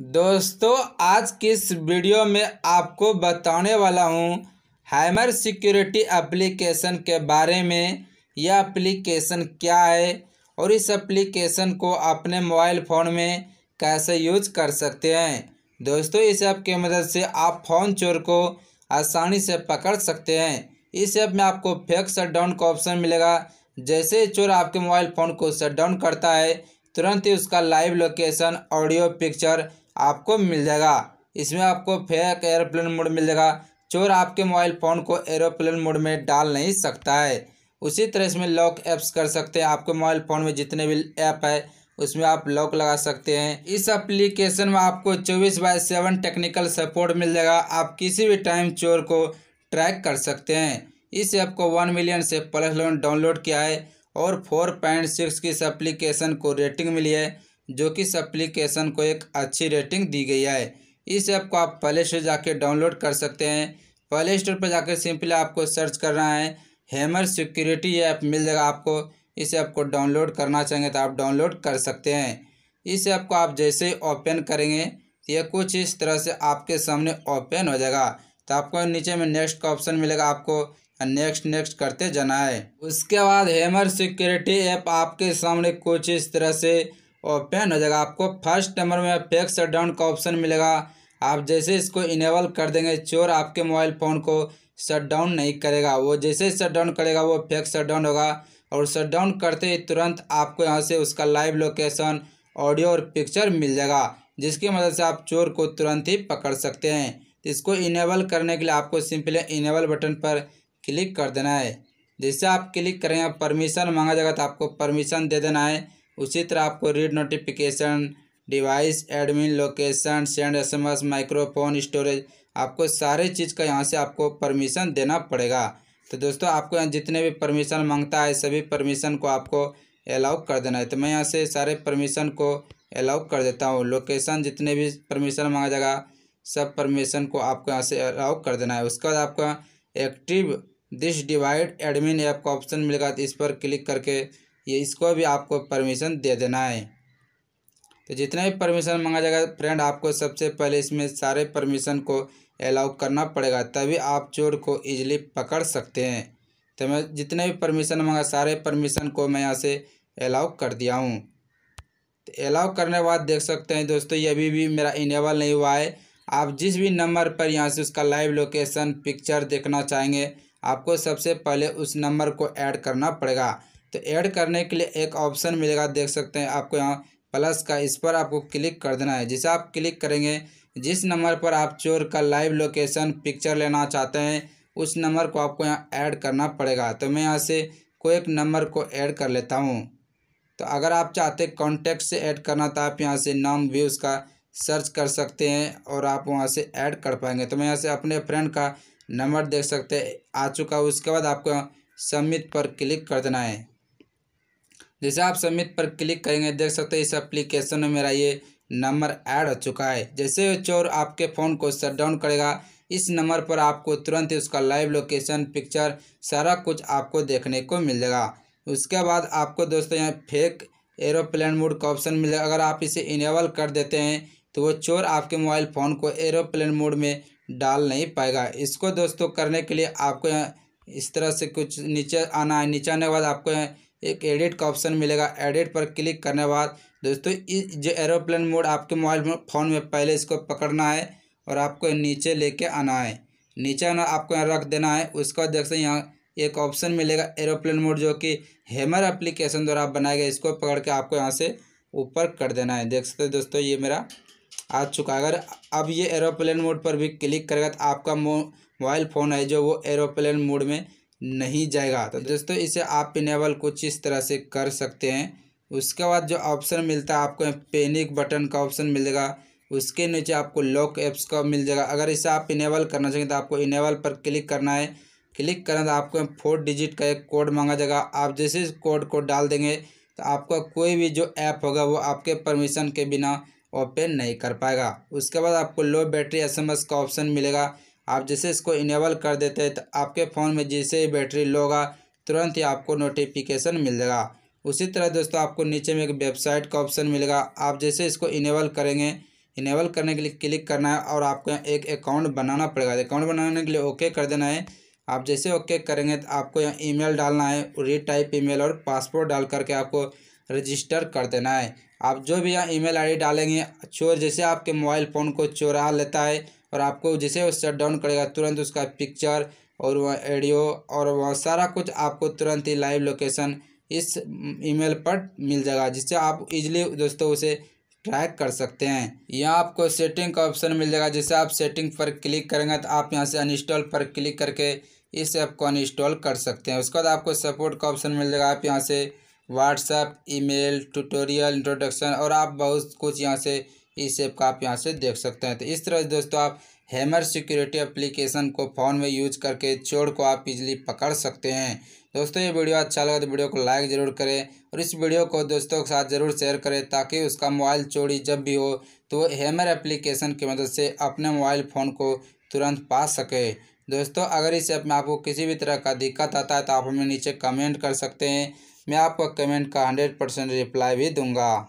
दोस्तों आज की इस वीडियो में आपको बताने वाला हूँ हैमर सिक्योरिटी एप्लीकेशन के बारे में यह एप्लीकेशन क्या है और इस एप्लीकेशन को अपने मोबाइल फ़ोन में कैसे यूज कर सकते हैं दोस्तों इस ऐप की मदद से आप फ़ोन चोर को आसानी से पकड़ सकते हैं इस ऐप में आपको फेक डाउन का ऑप्शन मिलेगा जैसे चोर आपके मोबाइल फ़ोन को डाउन करता है तुरंत ही उसका लाइव लोकेशन ऑडियो पिक्चर आपको मिल जाएगा इसमें आपको फेक एरोप्लेन मोड मिल जाएगा चोर आपके मोबाइल फ़ोन को एरोप्लेन मोड में डाल नहीं सकता है उसी तरह इसमें लॉक ऐप्स कर सकते हैं आपके मोबाइल फ़ोन में जितने भी ऐप है उसमें आप लॉक लगा सकते हैं इस एप्लीकेशन में आपको चौबीस बाय सेवन टेक्निकल सपोर्ट मिल जाएगा आप किसी भी टाइम चोर को ट्रैक कर सकते हैं इस ऐप को वन मिलियन से प्लस लोन डाउनलोड किया है और फोर पॉइंट सिक्स की इस एप्लीकेशन को रेटिंग मिली है जो कि इस एप्लीकेशन को एक अच्छी रेटिंग दी गई है इस ऐप को आप प्ले स्टोर जाके डाउनलोड कर सकते हैं प्ले स्टोर पर जाकर सिंपली आपको सर्च करना है हैमर सिक्योरिटी ऐप मिल जाएगा आपको इस ऐप को डाउनलोड करना चाहेंगे तो आप डाउनलोड कर सकते हैं इस ऐप को आप जैसे ओपन करेंगे तो यह कुछ इस तरह से आपके सामने ओपन हो जाएगा तो आपको नीचे में नेक्स्ट का ऑप्शन मिलेगा आपको नेक्स्ट नेक्स्ट करते जाना है उसके बाद हैमर सिक्योरिटी ऐप आपके सामने कुछ इस तरह से ओपन हो जाएगा आपको फर्स्ट नंबर में फेक डाउन का ऑप्शन मिलेगा आप जैसे इसको इनेबल कर देंगे चोर आपके मोबाइल फ़ोन को शट डाउन नहीं करेगा वो जैसे शट डाउन करेगा वो फेक शट डाउन होगा और शट डाउन करते ही तुरंत आपको यहाँ से उसका लाइव लोकेशन ऑडियो और पिक्चर मिल जाएगा जिसकी मदद से आप चोर को तुरंत ही पकड़ सकते हैं तो इसको इनेबल करने के लिए आपको सिंपली इनेबल बटन पर क्लिक कर देना है जैसे आप क्लिक करेंगे परमिशन मांगा जाएगा तो आपको परमिशन दे देना है उसी तरह आपको read notification device admin location send SMS microphone storage आपको सारे चीज़ का यहाँ से आपको परमिशन देना पड़ेगा तो दोस्तों आपको यहाँ जितने भी परमिशन मांगता है सभी परमिशन को आपको अलाउ कर देना है तो मैं यहाँ से सारे परमिशन को अलाउ कर देता हूँ लोकेशन जितने भी परमिशन मांगा जाएगा सब परमिशन को आपको यहाँ से अलाउ कर देना है उसके बाद आपका active this device admin app का ऑप्शन मिलेगा तो इस पर क्लिक करके ये इसको भी आपको परमिशन दे देना है तो जितना भी परमिशन मांगा जाएगा फ्रेंड आपको सबसे पहले इसमें सारे परमिशन को अलाउ करना पड़ेगा तभी आप चोर को इजीली पकड़ सकते हैं तो मैं जितने भी परमिशन मांगा सारे परमिशन को मैं यहाँ से अलाउ कर दिया हूँ तो अलाउ करने के बाद देख सकते हैं दोस्तों ये अभी भी मेरा इनेबल नहीं हुआ है आप जिस भी नंबर पर यहाँ से उसका लाइव लोकेशन पिक्चर देखना चाहेंगे आपको सबसे पहले उस नंबर को ऐड करना पड़ेगा तो ऐड करने के लिए एक ऑप्शन मिलेगा देख सकते हैं आपको यहाँ प्लस का इस पर आपको क्लिक कर देना है जिसे आप क्लिक करेंगे जिस नंबर पर आप चोर का लाइव लोकेशन पिक्चर लेना चाहते हैं उस नंबर को आपको यहाँ ऐड करना पड़ेगा तो मैं यहाँ से कोई एक नंबर को ऐड कर लेता हूँ तो अगर आप चाहते कॉन्टेक्ट से ऐड करना तो आप यहाँ से नाम भी उसका सर्च कर सकते हैं और आप वहाँ से ऐड कर पाएंगे तो मैं यहाँ से अपने फ्रेंड का नंबर देख सकते हैं आ चुका उसके बाद आपको सबमिट पर क्लिक कर देना है जैसे आप सबमिट पर क्लिक करेंगे देख सकते हैं इस एप्लीकेशन में मेरा ये नंबर ऐड हो चुका है जैसे चोर आपके फ़ोन को शट डाउन करेगा इस नंबर पर आपको तुरंत ही उसका लाइव लोकेशन पिक्चर सारा कुछ आपको देखने को मिल जाएगा उसके बाद आपको दोस्तों यहाँ फेक एरोप्लेन मोड का ऑप्शन मिलेगा अगर आप इसे इनेबल कर देते हैं तो वो चोर आपके मोबाइल फ़ोन को एरोप्लेन मोड में डाल नहीं पाएगा इसको दोस्तों करने के लिए आपको यहाँ इस तरह से कुछ नीचे आना है नीचे आने के बाद आपको यहाँ एक एडिट का ऑप्शन मिलेगा एडिट पर क्लिक करने के बाद दोस्तों इस जो एरोप्लेन मोड आपके मोबाइल फ़ोन में पहले इसको पकड़ना है और आपको नीचे लेके आना है नीचे आना आपको यहाँ रख देना है उसके बाद देख सकते यहाँ एक ऑप्शन मिलेगा एरोप्लेन मोड जो कि हेमर एप्लीकेशन द्वारा बनाया गया इसको पकड़ के आपको यहाँ से ऊपर कर देना है देख सकते हो दोस्तों ये मेरा आ चुका अगर अब ये एरोप्लेन मोड पर भी क्लिक करेगा तो आपका मोबाइल फ़ोन है जो वो एरोप्लेन मोड में नहीं जाएगा तो दोस्तों इसे आप इनेबल कुछ इस तरह से कर सकते हैं उसके बाद जो ऑप्शन मिलता है आपको पेनिक बटन का ऑप्शन मिलेगा उसके नीचे आपको लॉक ऐप्स का मिल जाएगा अगर इसे आप इनेबल करना चाहेंगे तो आपको इनेबल पर क्लिक करना है क्लिक करना तो आपको फोर डिजिट का एक कोड मांगा जाएगा आप जैसे इस कोड को डाल देंगे तो आपका कोई भी जो ऐप होगा वो आपके परमिशन के बिना ओपन नहीं कर पाएगा उसके बाद आपको लो बैटरी एसएमएस का ऑप्शन मिलेगा आप जैसे इसको इनेबल कर देते हैं तो आपके फ़ोन में जैसे ही बैटरी लोगा तुरंत ही आपको नोटिफिकेशन मिल जाएगा उसी तरह दोस्तों आपको नीचे में एक वेबसाइट का ऑप्शन मिलेगा आप जैसे इसको इनेबल करेंगे इनेबल करने के लिए क्लिक करना है और आपको एक अकाउंट बनाना पड़ेगा अकाउंट बनाने के लिए ओके कर देना है आप जैसे ओके करेंगे तो आपको यहाँ ईमेल डालना है रीटाइप ईमेल और पासपोर्ट डाल करके आपको रजिस्टर कर देना है आप जो भी यहाँ ईमेल आईडी डालेंगे चोर जैसे आपके मोबाइल फ़ोन को चोरा लेता है और आपको जैसे वो शट डाउन करेगा तुरंत उसका पिक्चर और वह एडियो और वह सारा कुछ आपको तुरंत ही लाइव लोकेशन इस ईमेल पर मिल जाएगा जिससे आप इजीली दोस्तों उसे ट्रैक कर सकते हैं यहाँ आपको सेटिंग का ऑप्शन मिल जाएगा जैसे आप सेटिंग पर क्लिक करेंगे तो आप यहाँ से अनइंस्टॉल पर क्लिक करके इस ऐप को अनइंस्टॉल कर सकते हैं उसके बाद आपको सपोर्ट का ऑप्शन मिल जाएगा आप यहाँ से व्हाट्सएप ईमेल ट्यूटोरियल इंट्रोडक्शन और आप बहुत कुछ यहाँ से ई सेप का आप यहाँ से देख सकते हैं तो इस तरह से दोस्तों आप हैमर सिक्योरिटी एप्लीकेशन को फ़ोन में यूज करके चोर को आप इजली पकड़ सकते हैं दोस्तों ये वीडियो अच्छा लगा तो वीडियो को लाइक ज़रूर करें और इस वीडियो को दोस्तों के साथ ज़रूर शेयर करें ताकि उसका मोबाइल चोरी जब भी हो तो वो हैमर एप्लीकेशन की मदद से अपने मोबाइल फ़ोन को तुरंत पा सके दोस्तों अगर इस ऐप में आपको किसी भी तरह का दिक्कत आता है तो आप हमें नीचे कमेंट कर सकते हैं मैं आपको कमेंट का हंड्रेड परसेंट रिप्लाई भी दूँगा